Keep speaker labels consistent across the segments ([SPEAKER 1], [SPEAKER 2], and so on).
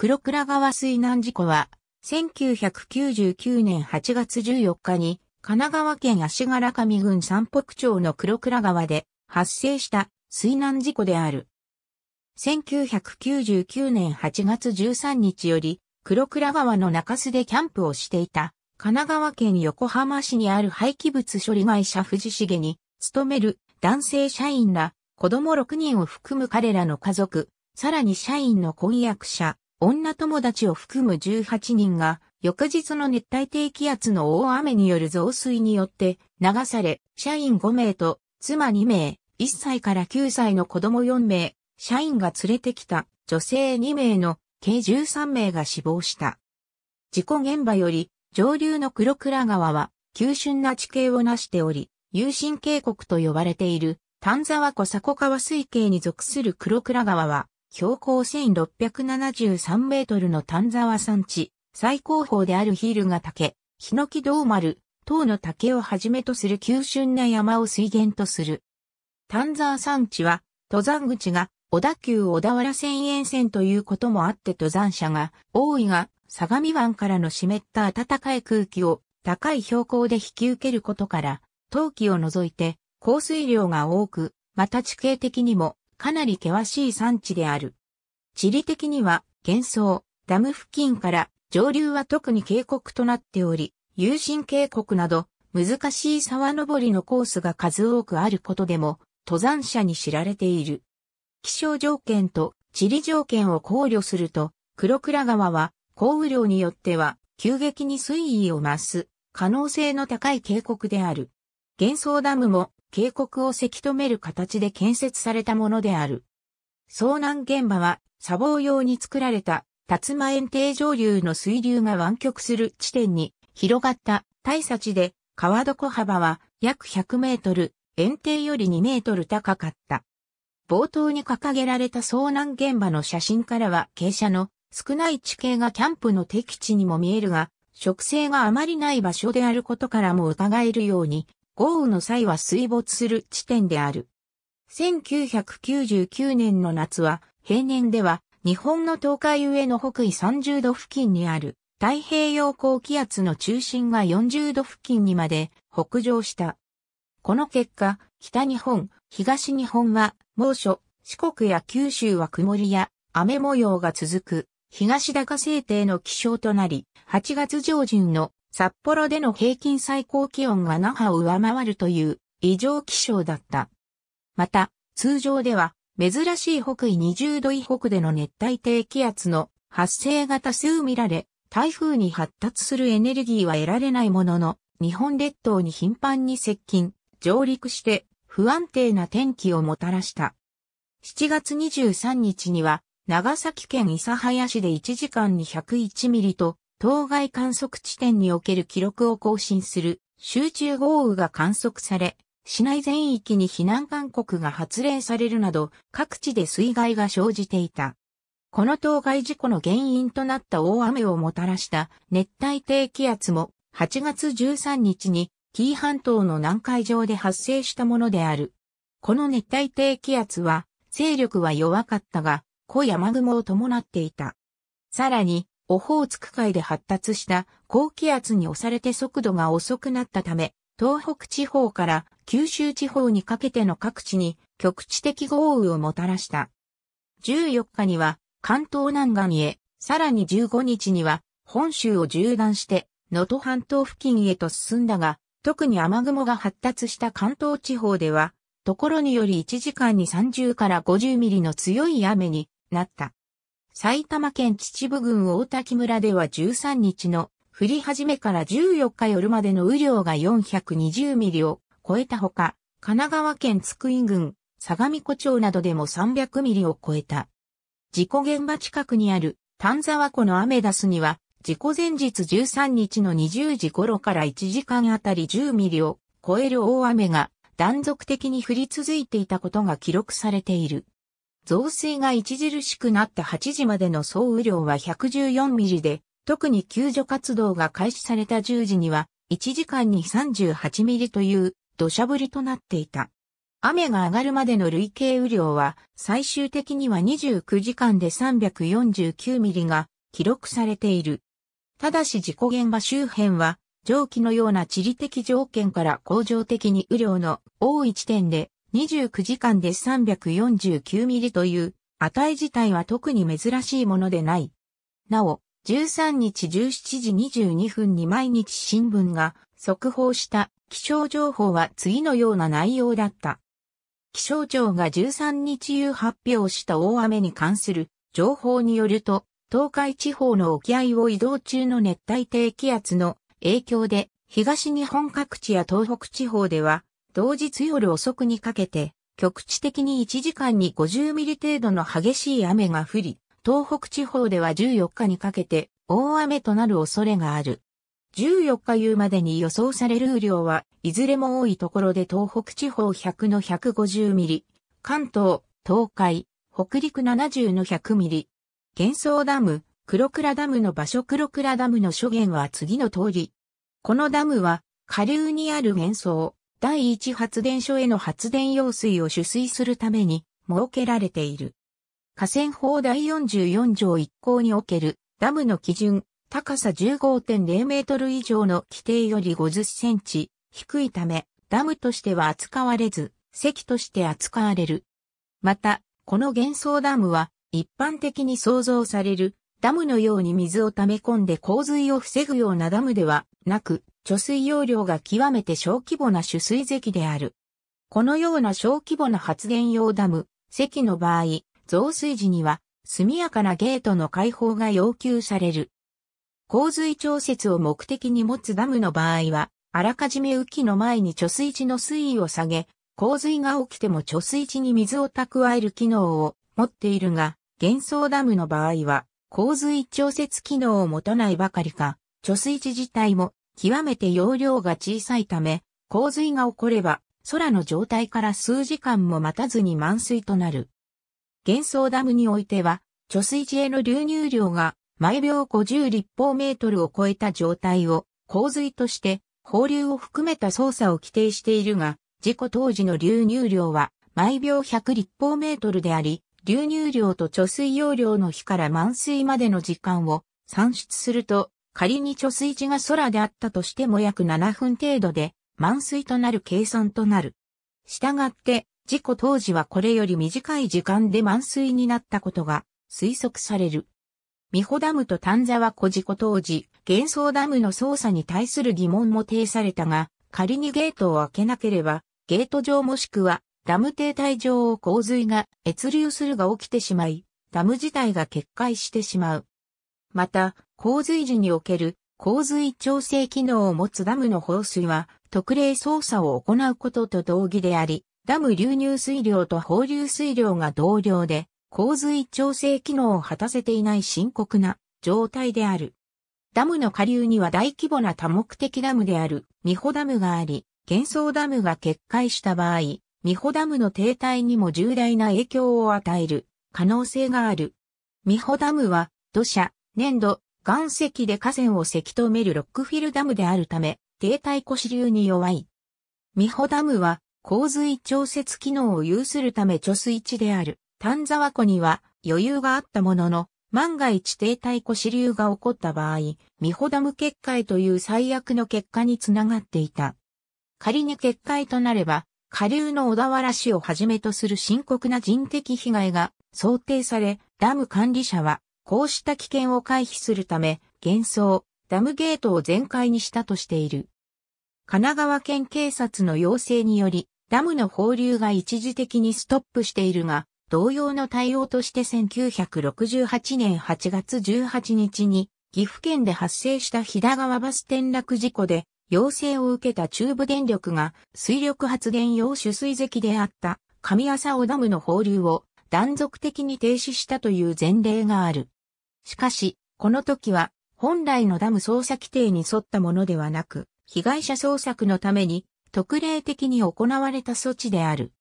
[SPEAKER 1] 黒倉川水難事故は、1999年8月14日に、神奈川県足柄上郡三北町の黒倉川で発生した水難事故である。1999年8月13日より、黒倉川の中洲でキャンプをしていた、神奈川県横浜市にある廃棄物処理会社藤重に、勤める男性社員ら、子供6人を含む彼らの家族、さらに社員の婚約者、女友達を含む18人が、翌日の熱帯低気圧の大雨による増水によって流され、社員5名と妻2名、1歳から9歳の子供4名、社員が連れてきた女性2名の計13名が死亡した。事故現場より上流の黒倉川は急峻な地形を成しており、有神渓谷と呼ばれている丹沢湖佐古川水系に属する黒倉川は標高1673メートルの丹沢山地、最高峰であるヒールが竹、ヒノキ道丸、等の竹をはじめとする急峻な山を水源とする。丹沢山地は、登山口が小田急小田原線沿線ということもあって登山者が多いが、相模湾からの湿った暖かい空気を高い標高で引き受けることから、冬季を除いて降水量が多く、また地形的にもかなり険しい山地である。地理的には、幻想、ダム付近から上流は特に渓谷となっており、有心渓谷など難しい沢登りのコースが数多くあることでも登山者に知られている。気象条件と地理条件を考慮すると、黒倉川は降雨量によっては急激に水位を増す可能性の高い渓谷である。幻想ダムも渓谷をせき止める形で建設されたものである。遭難現場は、砂防用に作られた、竜馬園庭上流の水流が湾曲する地点に広がった大差地で、川床幅は約100メートル、園庭より2メートル高かった。冒頭に掲げられた遭難現場の写真からは傾斜の少ない地形がキャンプの敵地にも見えるが、植生があまりない場所であることからも伺えるように、豪雨の際は水没する地点である。1999年の夏は、平年では、日本の東海上の北緯30度付近にある、太平洋高気圧の中心が40度付近にまで北上した。この結果、北日本、東日本は猛暑、四国や九州は曇りや雨模様が続く、東高制定の気象となり、8月上旬の札幌での平均最高気温が那覇を上回るという異常気象だった。また、通常では珍しい北緯20度以北での熱帯低気圧の発生が多数見られ、台風に発達するエネルギーは得られないものの、日本列島に頻繁に接近、上陸して不安定な天気をもたらした。7月23日には長崎県諫早市で1時間に101ミリと当該観測地点における記録を更新する集中豪雨が観測され、市内全域に避難勧告が発令されるなど、各地で水害が生じていた。この当該事故の原因となった大雨をもたらした熱帯低気圧も8月13日に紀伊半島の南海上で発生したものである。この熱帯低気圧は勢力は弱かったが、小山雲を伴っていた。さらにオホーツク海で発達した高気圧に押されて速度が遅くなったため、東北地方から九州地方にかけての各地に局地的豪雨をもたらした。14日には関東南岸へ、さらに15日には本州を縦断して能登半島付近へと進んだが、特に雨雲が発達した関東地方では、ところにより1時間に30から50ミリの強い雨になった。埼玉県秩父郡大滝村では13日の降り始めから14日夜までの雨量が420ミリを超えたほか、神奈川県津久井郡、相模湖町などでも300ミリを超えた。事故現場近くにある丹沢湖のアメダスには、事故前日13日の20時頃から1時間あたり10ミリを超える大雨が断続的に降り続いていたことが記録されている。増水が著しくなった8時までの総雨量は114ミリで、特に救助活動が開始された10時には、1時間に38ミリという土砂降りとなっていた。雨が上がるまでの累計雨量は最終的には29時間で349ミリが記録されている。ただし事故現場周辺は蒸気のような地理的条件から恒常的に雨量の多い地点で29時間で3 4 9ミリという値自体は特に珍しいものでない。なお、13日17時22分に毎日新聞が速報した気象情報は次のような内容だった。気象庁が13日夕発表した大雨に関する情報によると、東海地方の沖合を移動中の熱帯低気圧の影響で、東日本各地や東北地方では同日夜遅くにかけて、局地的に1時間に50ミリ程度の激しい雨が降り、東北地方では14日にかけて大雨となる恐れがある。14日夕までに予想される雨量はいずれも多いところで東北地方100の150ミリ、関東、東海、北陸70の100ミリ。幻想ダム、黒倉ダムの場所黒倉ダムの諸元は次の通り。このダムは下流にある幻想、第一発電所への発電用水を取水するために設けられている。河川法第44条1項におけるダムの基準、高さ15.0メートル以上の規定より50センチ低いため、ダムとしては扱われず、堰として扱われる。また、この幻想ダムは一般的に想像されるダムのように水を溜め込んで洪水を防ぐようなダムではなく、貯水容量が極めて小規模な取水堰である。このような小規模な発電用ダム、堰の場合、増水時には速やかなゲートの開放が要求される。洪水調節を目的に持つダムの場合は、あらかじめ雨季の前に貯水池の水位を下げ、洪水が起きても貯水池に水を蓄える機能を持っているが、幻想ダムの場合は、洪水調節機能を持たないばかりか、貯水池自体も極めて容量が小さいため、洪水が起これば、空の状態から数時間も待たずに満水となる。幻想ダムにおいては、貯水池への流入量が毎秒50立方メートルを超えた状態を洪水として放流を含めた操作を規定しているが、事故当時の流入量は毎秒100立方メートルであり、流入量と貯水容量の日から満水までの時間を算出すると仮に貯水池が空であったとしても約7分程度で満水となる計算となる。したがって、事故当時はこれより短い時間で満水になったことが推測される。美穂ダムと丹沢湖事故当時、幻想ダムの操作に対する疑問も呈されたが、仮にゲートを開けなければ、ゲート上もしくはダム停滞上を洪水が越流するが起きてしまい、ダム自体が決壊してしまう。また、洪水時における洪水調整機能を持つダムの放水は特例操作を行うことと同義であり、ダム流入水量と放流水量が同量で洪水調整機能を果たせていない深刻な状態である。ダムの下流には大規模な多目的ダムであるミホダムがあり、幻想ダムが決壊した場合、ミホダムの停滞にも重大な影響を与える可能性がある。ミホダムは土砂、粘土、岩石で河川をせき止めるロックフィルダムであるため、低体湖支流に弱い。美穂ダムは洪水調節機能を有するため貯水池である丹沢湖には余裕があったものの、万が一低体湖支流が起こった場合、美穂ダム決壊という最悪の結果につながっていた。仮に決壊となれば、下流の小田原市をはじめとする深刻な人的被害が想定され、ダム管理者はこうした危険を回避するため、幻想、ダムゲートを全開にしたとしている。神奈川県警察の要請により、ダムの放流が一時的にストップしているが、同様の対応として1968年8月18日に、岐阜県で発生した飛騨川バス転落事故で、要請を受けた中部電力が水力発電用取水堰であった上浅尾ダムの放流を断続的に停止したという前例がある。しかし、この時は、本来のダム捜査規定に沿ったものではなく、被害者捜索のために、特例的に行われた措置である。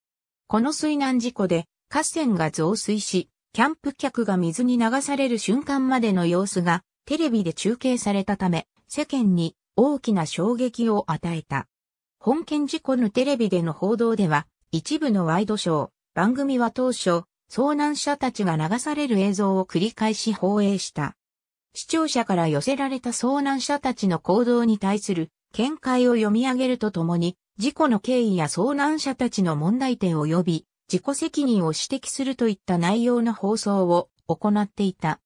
[SPEAKER 1] この水難事故で、河川が増水し、キャンプ客が水に流される瞬間までの様子が、テレビで中継されたため、世間に大きな衝撃を与えた。本件事故のテレビでの報道では、一部のワイドショー、番組は当初、遭難者たちが流される映像を繰り返し放映した。視聴者から寄せられた遭難者たちの行動に対する見解を読み上げるとともに、事故の経緯や遭難者たちの問題点及び自己責任を指摘するといった内容の放送を行っていた。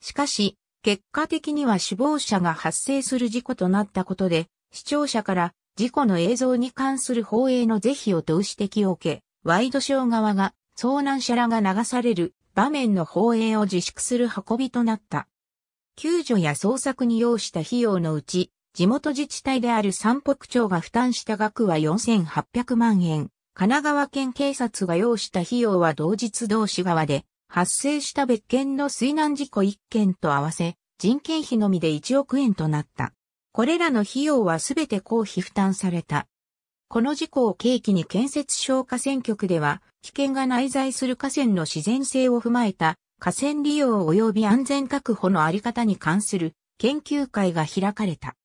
[SPEAKER 1] しかし、結果的には死亡者が発生する事故となったことで、視聴者から事故の映像に関する放映の是非を問う指摘を受け、ワイドショー側が遭難者らが流される場面の放映を自粛する運びとなった。救助や捜索に要した費用のうち、地元自治体である三北町が負担した額は4800万円。神奈川県警察が要した費用は同日同市側で、発生した別件の水難事故1件と合わせ、人件費のみで1億円となった。これらの費用はすべて公費負担された。この事故を契機に建設省河川局では、危険が内在する河川の自然性を踏まえた、河川利用及び安全確保のあり方に関する研究会が開かれた。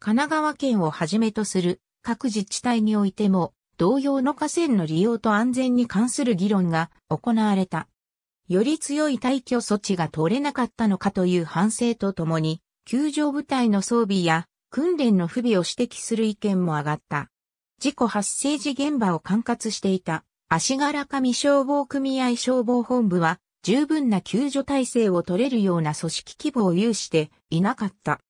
[SPEAKER 1] 神奈川県をはじめとする各自治体においても、同様の河川の利用と安全に関する議論が行われた。より強い退去措置が取れなかったのかという反省とともに、救助部隊の装備や訓練の不備を指摘する意見も上がった。事故発生時現場を管轄していた足柄上消防組合消防本部は十分な救助体制を取れるような組織規模を有していなかった。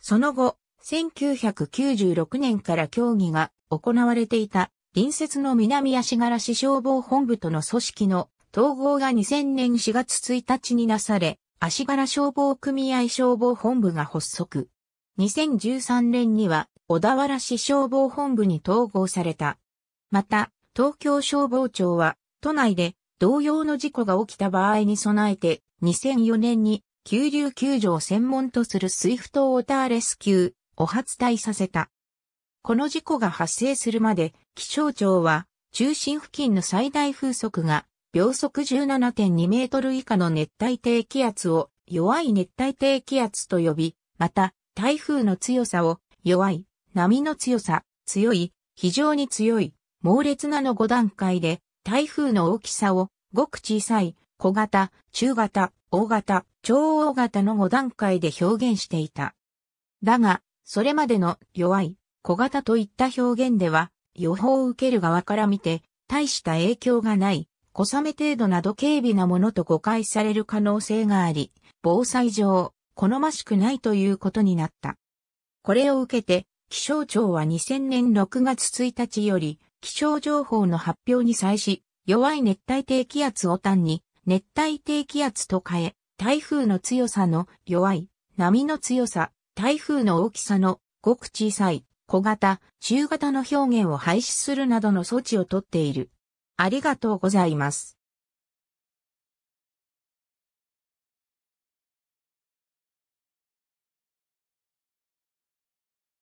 [SPEAKER 1] その後、1996年から協議が行われていた隣接の南足柄市消防本部との組織の統合が2000年4月1日になされ、足柄消防組合消防本部が発足。2013年には小田原市消防本部に統合された。また、東京消防庁は、都内で同様の事故が起きた場合に備えて、2004年に、急流救助を専門とするスイフトウォーターレスキューを発隊させた。この事故が発生するまで、気象庁は、中心付近の最大風速が、秒速17.2メートル以下の熱帯低気圧を弱い熱帯低気圧と呼び、また台風の強さを弱い波の強さ、強い、非常に強い、猛烈なの5段階で、台風の大きさを、ごく小さい、小型、中型、大型、超大型の5段階で表現していた。だが、それまでの弱い、小型といった表現では、予報を受ける側から見て、大した影響がない、小雨程度など軽微なものと誤解される可能性があり、防災上、好ましくないということになった。これを受けて、気象庁は2000年6月1日より、気象情報の発表に際し、弱い熱帯低気圧を単に、熱帯低気圧と変え、台風の強さの弱い、波の強さ、台風の大きさのごく小さい、小型、中型の表現を廃止するなどの措置をとっている。ありがとうございます。